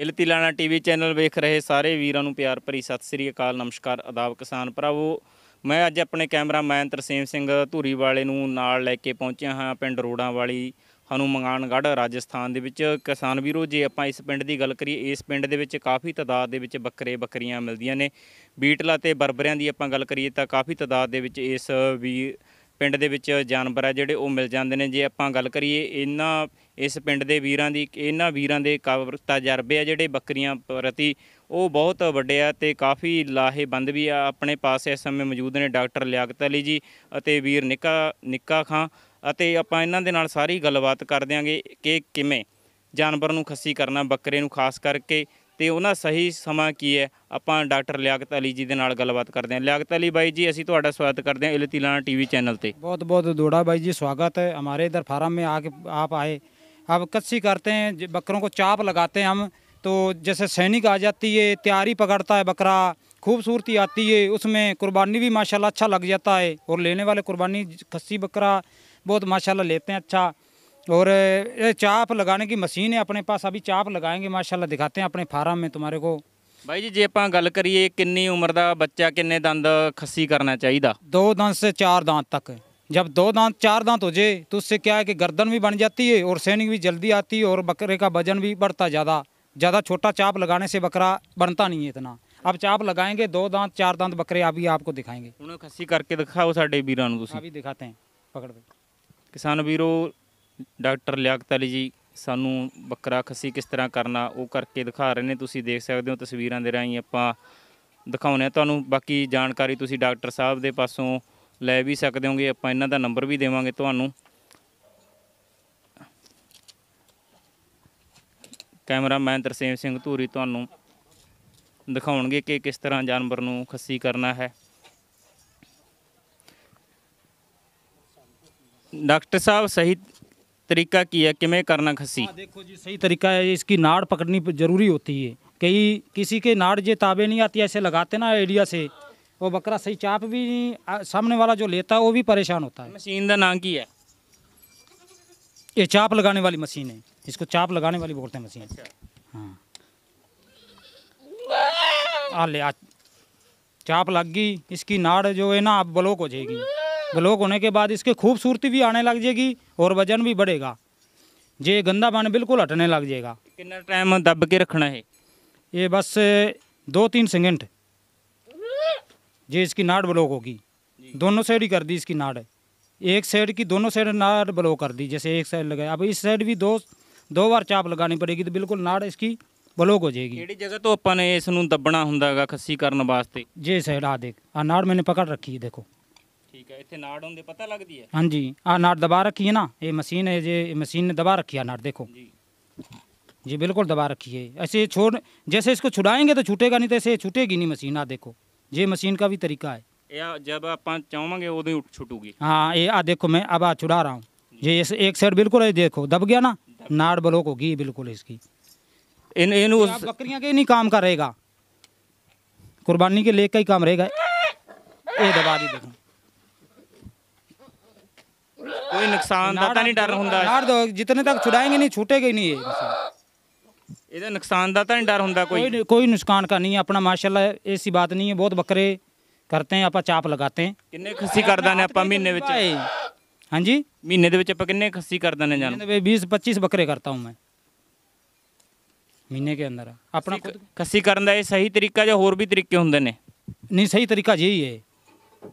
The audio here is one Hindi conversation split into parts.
ਇਲਤੀ ਲਾਣਾ ਟੀਵੀ ਚੈਨਲ ਵੇਖ ਰਹੇ ਸਾਰੇ ਵੀਰਾਂ ਨੂੰ ਪਿਆਰ ਭਰੀ ਸਤਿ ਸ੍ਰੀ ਅਕਾਲ ਨਮਸਕਾਰ ਆਦਾਬ ਕਿਸਾਨ ਭਰਾਵੋ ਮੈਂ ਅੱਜ ਆਪਣੇ ਕੈਮਰਾਮੈਨ ਤਰਸੇਮ ਸਿੰਘ ਧੂਰੀ ਵਾਲੇ ਨੂੰ ਨਾਲ ਲੈ ਕੇ ਪਹੁੰਚਿਆ ਹਾਂ ਪਿੰਡ ਰੋੜਾਂ ਵਾਲੀ ਹਨੂਮਾਨਗੜ੍ਹ ਰਾਜਸਥਾਨ ਦੇ ਵਿੱਚ ਕਿਸਾਨ ਵੀਰੋ ਜੇ ਆਪਾਂ ਇਸ ਪਿੰਡ ਦੀ ਗੱਲ ਕਰੀਏ ਇਸ ਪਿੰਡ ਦੇ ਵਿੱਚ ਕਾਫੀ ਤਦਾਦ ਦੇ ਵਿੱਚ ਬੱਕਰੇ ਬੱਕਰੀਆਂ ਮਿਲਦੀਆਂ ਨੇ ਬੀਟਲਾ ਤੇ ਬਰਬਰਿਆਂ ਦੀ ਆਪਾਂ ਗੱਲ ਕਰੀਏ ਤਾਂ ਕਾਫੀ ਤਦਾਦ ਦੇ ਵਿੱਚ ਇਸ ਵੀ ਪਿੰਡ ਦੇ ਵਿੱਚ ਜਾਨਵਰ ਆ ਜਿਹੜੇ ਉਹ ਮਿਲ ਜਾਂਦੇ ਨੇ ਜੇ ਆਪਾਂ ਗੱਲ ਕਰੀਏ ਇਹਨਾਂ ਇਸ ਪਿੰਡ ਦੇ ਵੀਰਾਂ ਦੀ ਇਹਨਾਂ ਵੀਰਾਂ ਦੇ ਕਬਰ ਤਜਰਬੇ ਆ ਜਿਹੜੇ ਬੱਕਰੀਆਂ ਪ੍ਰਤੀ ਉਹ ਬਹੁਤ ਵੱਡੇ ਆ ਤੇ ਕਾਫੀ ਲਾਹੇਬੰਦ ਵੀ ਆ ਆਪਣੇ ਪਾਸ ਇਸ ਸਮੇਂ ਮੌਜੂਦ ਨੇ ਡਾਕਟਰ ਲਿਆਕਤ ਅਲੀ ਜੀ ਅਤੇ ਵੀਰ ਨਿੱਕਾ ਨਿੱਕਾ ਖਾਂ ਅਤੇ ਆਪਾਂ ਇਹਨਾਂ ਦੇ ਨਾਲ ਸਾਰੀ ਗੱਲਬਾਤ ਕਰ ਦਿਆਂਗੇ ਕਿ ਕਿਵੇਂ ਜਾਨਵਰ ਨੂੰ ਖੱਸੀ ਕਰਨਾ ਬੱਕਰੇ ਨੂੰ ਖਾਸ ਕਰਕੇ ਤੇ ਉਹਨਾਂ ਸਹੀ ਸਮਾਂ ਕੀ ਹੈ ਆਪਾਂ ਡਾਕਟਰ ਲਿਆਕਤ ਅਲੀ ਜੀ ਦੇ ਨਾਲ ਗੱਲਬਾਤ ਕਰਦੇ ਹਾਂ ਲਿਆਕਤ ਅਲੀ ਬਾਈ ਜੀ ਅਸੀਂ ਤੁਹਾਡਾ ਸਵਾਗਤ ਕਰਦੇ ਹਾਂ ਇਲਤੀਲਾਣਾ ਟੀਵੀ ਚੈਨਲ ਤੇ ਬਹੁਤ ਬਹੁਤ ਦੋੜਾ ਬਾਈ ਜੀ ਸਵਾਗਤ ਹੈ ਹਮਾਰੇ ਇਧਰ ਫਾਰਮ ਮੇ ਆ ਕੇ ਆਪ ਆਏ अब कच्ची करते हैं बकरों को चाप लगाते हैं हम तो जैसे सैनिक आ जाती है तैयारी पकड़ता है बकरा खूबसूरती आती है उसमें कुर्बानी भी माशाल्लाह अच्छा लग जाता है और लेने वाले कुर्बानी खस्सी बकरा बहुत माशाल्लाह लेते हैं अच्छा और चाप लगाने की मशीन है अपने पास अभी चाप लगाएंगे माशाला दिखाते हैं अपने फार्म में तुम्हारे को भाई जी ਜੇ आप गल करिए कि उम्र का बच्चा किन्ने दंद ਖੱਸੀ करना चाहिए दो ਦੰਦ से चार ਦੰਦ तक जब दो दांत चार दांत हो जाए तो उससे क्या है कि गर्दन भी बन जाती है और सैनिक भी जल्दी आती है और बकरे का वजन भी बढ़ता ज़्यादा ज़्यादा छोटा चाप लगाने से बकरा बनता नहीं है ਇਤਨਾ ਅਬ ਚਾਪ ਲਗਾਏਗੇ ਦੋ ਦਾਂਤ ਚਾਰ ਦਾਂਤ ਬੱਕਰੇ ਆ ਵੀ ਆਪਕੋ ਦਿਖਾਏਗੇ ਹੁਣ ਖੱਸੀ ਕਰਕੇ ਦਿਖਾਓ ਸਾਡੇ ਵੀਰਾਂ ਨੂੰ ਤੁਸੀਂ ਆ ਵੀ ਦਿਖਾਤੇ ਹੈ ਪਕੜ ਦੇ ਕਿਸਾਨ ਵੀਰੋ ਡਾਕਟਰ ਲਿਆਕਤ ਅਲੀ ਜੀ ਸਾਨੂੰ ਬੱਕਰਾ ਖੱਸੀ ਕਿਸ ਤਰ੍ਹਾਂ ਕਰਨਾ ਉਹ ਕਰਕੇ ਦਿਖਾ ਰਹੇ ਨੇ ਤੁਸੀਂ ਦੇਖ ਸਕਦੇ ਹੋ ਤਸਵੀਰਾਂ ਦੇ ਰਾਹੀਂ ਆਪਾਂ ਦਿਖਾਉਨੇ ਆ ਤੁਹਾਨੂੰ ਬਾਕੀ ਜਾਣਕਾਰੀ ਤੁਸੀਂ ਡਾਕਟਰ ਸਾਹਿਬ ਦੇ ਪਾਸੋਂ ਲੈ ਵੀ ਸਕਦੇ ਹੋਗੇ ਆਪਾਂ ਇਹਨਾਂ ਦਾ ਨੰਬਰ ਵੀ ਦੇਵਾਂਗੇ ਤੁਹਾਨੂੰ ਕੈਮਰਾਮੈਨ ਤਰਸੇਮ ਸਿੰਘ ਧੂਰੀ ਤੁਹਾਨੂੰ ਦਿਖਾਉਣਗੇ ਕਿ ਕਿਸ ਤਰ੍ਹਾਂ ਜਾਨਵਰ ਨੂੰ ਖੱਸੀ ਕਰਨਾ ਹੈ ਡਾਕਟਰ ਸਾਹਿਬ ਸਹੀ ਤਰੀਕਾ ਕੀ ਹੈ ਕਿਵੇਂ ਕਰਨਾ ਖੱਸੀ ਆ ਦੇਖੋ ਜੀ ਸਹੀ ਤਰੀਕਾ ਹੈ ਇਸकी ਨਾੜ ਪਕੜਨੀ ਜ਼ਰੂਰੀ ਹੁੰਦੀ ਹੈ ਕਈ ਕਿਸੇ ਕੇ ਨਾੜ ਜੇ ਤਾਬੇ ਨਹੀਂ ਆਤੀ ਐਸੇ ਲਗਾਤੇ ਨਾ ਏਰੀਆ ਸੇ वो बकरा सही चाप भी सामने वाला जो लेता है वो भी परेशान होता है मशीन का नाम की है ये चाप लगाने वाली मशीन है इसको चाप लगाने वाली बोलते हैं मशीन अच्छा। हाँ ले चाप लग गई इसकी नाड़ जो है ना अब ब्लॉक हो जाएगी ब्लॉक होने के बाद इसकी खूबसूरती भी आने लग जाएगी और वजन भी बढ़ेगा जे गंदा पानी बिल्कुल हटने लग जाएगा कितना टाइम दब के रखना है ये बस दो तीन सेकेंड ये इसकी नाड़ ब्लॉक होगी दोनों साइड ही कर दी इसकी नाड़ एक साइड की दोनों साइड नाड़ ब्लॉक कर दी जैसे एक साइड लगाया अब इस साइड भी दो दो बार चाप लगानी पड़ेगी तो बिल्कुल नाड़ इसकी ਬਲੋਕ ਹੋ ਜੇਗੀ ਕਿਹੜੀ ਜਗ੍ਹਾ ਤੋਂ ਆਪਾਂ ਨੇ ਇਸ ਨੂੰ ਦੱਬਣਾ ਹੁੰਦਾਗਾ ਖੱਸੀ ਕਰਨ ਵਾਸਤੇ ਜੇ ਸਾਈਡ ਆ ਦੇਖ ਆ ਨਾੜ ਮੈਨੇ ਪਕੜ ਰੱਖੀ ਹੈ ਦੇਖੋ ਠੀਕ ਹੈ ਇੱਥੇ ਨਾੜ ਹੁੰਦੇ ਪਤਾ ਲੱਗਦੀ ਹੈ ਹਾਂਜੀ ਆ ਨਾੜ ਦਬਾ ਰੱਖੀ ਹੈ ਨਾ ਇਹ ਮਸ਼ੀਨ ਹੈ ਜੇ ਮਸ਼ੀਨ ਨੇ ਦਬਾ ਰੱਖੀ ਆ ਨਾੜ ਦੇਖੋ जी बिल्कुल दबा रखी है ऐसे छोड़ जैसे इसको छुड़ाएंगे तो छूटेगा नहीं तो ऐसे छूटेगी नहीं मशीन आ देखो ये मशीन का भी तरीका है जब आप चाहोगे उदय उठ छुटूगी हाँ ये आ देखो मैं अब आ छुड़ा रहा हूँ ये एक साइड बिल्कुल देखो दब गया ना नाड़ ब्लॉक होगी बिल्कुल इसकी इन इन उस... बकरियाँ के नहीं काम का कुर्बानी के लेक का ही काम रहेगा ये दबा दी देखो कोई नुकसान नहीं डर होंगे तो जितने तक छुड़ाएंगे नहीं छूटेगा ही नहीं ये ਇਹਦਾ ਨੁਕਸਾਨ ਦਾ ਤਾਂ ਨਹੀਂ ਡਰ कोई कोई नुकसान का नहीं अपना माशाल्लाह ऐसी बात नहीं है बहुत बकरे करते हैं आप चाप लगाते हैं ਕਿੰਨੇ ਖੱਸੀ ਕਰ ਦਾਨੇ हाँ जी ਮਹੀਨੇ ਦੇ ਵਿੱਚ ਆਪਾਂ ਕਿੰਨੇ ਖੱਸੀ बीस पच्चीस बकरे करता हूँ मैं महीने के अंदर अपना खुद ਖੱਸੀ ਕਰਨ ਦਾ ਇਹ ਸਹੀ ਤਰੀਕਾ ਜਾਂ ਹੋਰ ਵੀ नहीं सही तरीका यही है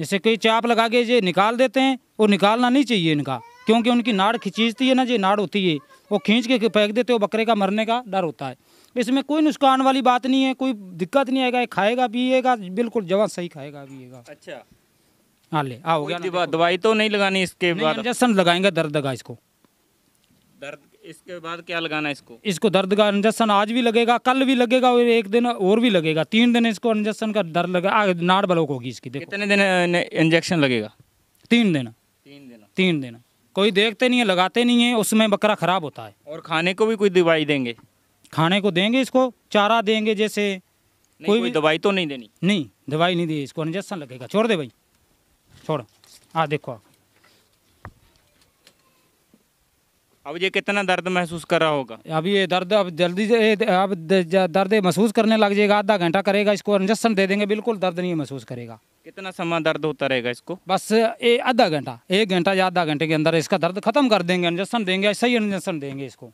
जैसे कोई चाप लगा के ये निकाल देते हैं और निकालना नहीं चाहिए इनका क्योंकि उनकी नाड़ खिंचीजती है ना जे नाड़ होती है वो खींच के फेंक देते हो बकरे का मरने का डर होता है इसमें कोई नुकसान वाली बात नहीं है कोई दिक्कत नहीं आएगा खाएगा पिएगा बिल्कुल जवान सही खाएगा पिएगा अच्छा हाँ ले आ हो गया दवाई तो नहीं लगानी इसके बाद इंजेक्शन लगाएंगे दर्द का इसको दर्द इसके बाद क्या लगाना इसको इसको दर्द का इंजेक्शन आज भी लगेगा कल भी लगेगा और एक दिन और भी लगेगा तीन दिन इसको इंजेक्शन का दर्द लगा नाड़ ब्लॉक होगी इसकी कितने दिन इंजेक्शन लगेगा तीन दिन तीन दिन तीन दिन कोई देखते नहीं है लगाते नहीं है उसमें बकरा ख़राब होता है और खाने को भी कोई दवाई देंगे खाने को देंगे इसको चारा देंगे जैसे कोई भी दवाई तो नहीं देनी नहीं दवाई नहीं दी इसको इंजेक्शन लगेगा छोड़ दे भाई छोड़ हाँ देखो आप अब ये कितना दर्द महसूस कर रहा होगा अब ये दर्द अब जल्दी से अब दर्द महसूस करने लग जाएगा आधा घंटा करेगा इसको इंजेक्शन दे देंगे बिल्कुल दर्द नहीं महसूस करेगा कितना समय दर्द होता रहेगा इसको बस ये आधा घंटा एक घंटा या आधा घंटे के अंदर इसका दर्द खत्म कर देंगे इंजेक्शन देंगे सही इंजेक्शन देंगे इसको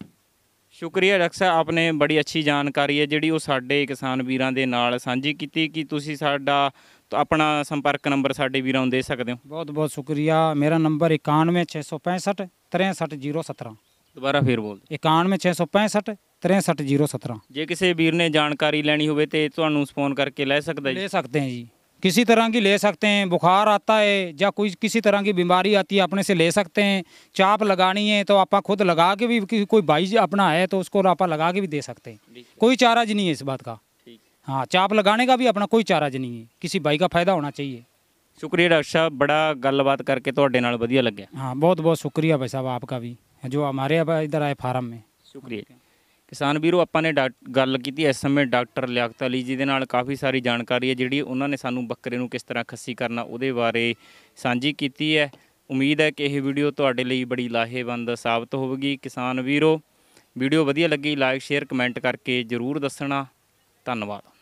ਸ਼ੁਕਰੀਆ ਡਾਕਟਰ ਆਪਨੇ ਬੜੀ ਅੱਛੀ ਜਾਣਕਾਰੀ ਹੈ ਜਿਹੜੀ ਉਹ ਸਾਡੇ ਕਿਸਾਨ ਵੀਰਾਂ ਦੇ ਨਾਲ ਸਾਂਝੀ ਕੀਤੀ ਕਿ ਤੁਸੀਂ ਸਾਡਾ ਆਪਣਾ ਸੰਪਰਕ ਨੰਬਰ ਸਾਡੇ ਵੀਰਾਂ ਨੂੰ ਦੇ ਸਕਦੇ ਹੋ ਬਹੁਤ ਬਹੁਤ ਸ਼ੁਕਰੀਆ ਮੇਰਾ ਨੰਬਰ 9165 ਦੁਬਾਰਾ ਫੇਰ ਬੋਲ 9165 ਜੇ ਕਿਸੇ ਵੀਰ ਨੇ ਜਾਣਕਾਰੀ ਲੈਣੀ ਹੋਵੇ ਤੇ ਤੁਹਾਨੂੰ ਫੋਨ ਕਰਕੇ ਲੈ ਸਕਦਾ ਜੀ ਲੈ ਸਕਦੇ ਆ ਜੀ किसी तरह की ले सकते हैं बुखार आता है या कोई किसी तरह की बीमारी आती है अपने से ले सकते हैं चाप लगानी है तो आप खुद लगा के भी कोई भाई अपना है तो उसको आप लगा के भी दे सकते हैं कोई चाराज नहीं है इस बात का हाँ चाप लगाने का भी अपना कोई चाराज नहीं है किसी भाई का फायदा होना चाहिए शुक्रिया डॉक्टर साहब बड़ा गलबात करके तो ਨਾਲ ਵਧੀਆ ਲੱਗਿਆ ਹਾਂ बहुत ਬਹੁਤ ਸ਼ੁਕਰੀਆ ਭਾਈ ਸਾਹਿਬ ਆਪਕਾ ਵੀ ਜੋ ਹਮਾਰੇ ਇਧਰ ਆਏ ਫਾਰਮ ਮੇ ਕਿਸਾਨ ਵੀਰੋ ਆਪਾਂ ਨੇ ਗੱਲ ਕੀਤੀ ਇਸ ਸਮੇਂ ਡਾਕਟਰ ਲਿਆਕਤ ਅਲੀ ਜੀ ਦੇ ਨਾਲ ਕਾਫੀ ਸਾਰੀ ਜਾਣਕਾਰੀ ਹੈ ਜਿਹੜੀ ਉਹਨਾਂ ਨੇ ਸਾਨੂੰ ਬੱਕਰੇ ਨੂੰ ਕਿਸ ਤਰ੍ਹਾਂ ਖੱਸੀ ਕਰਨਾ ਉਹਦੇ ਬਾਰੇ ਸਾਂਝੀ ਕੀਤੀ ਹੈ ਉਮੀਦ ਹੈ ਕਿ ਇਹ ਵੀਡੀਓ ਤੁਹਾਡੇ ਲਈ ਬੜੀ ਲਾਹੇਵੰਦ ਸਾਬਤ ਹੋਵੇਗੀ ਕਿਸਾਨ ਵੀਰੋ ਵੀਡੀਓ ਵਧੀਆ ਲੱਗੀ ਲਾਈਕ ਸ਼ੇਅਰ ਕਮੈਂਟ ਕਰਕੇ ਜਰੂਰ ਦੱਸਣਾ ਧੰਨਵਾਦ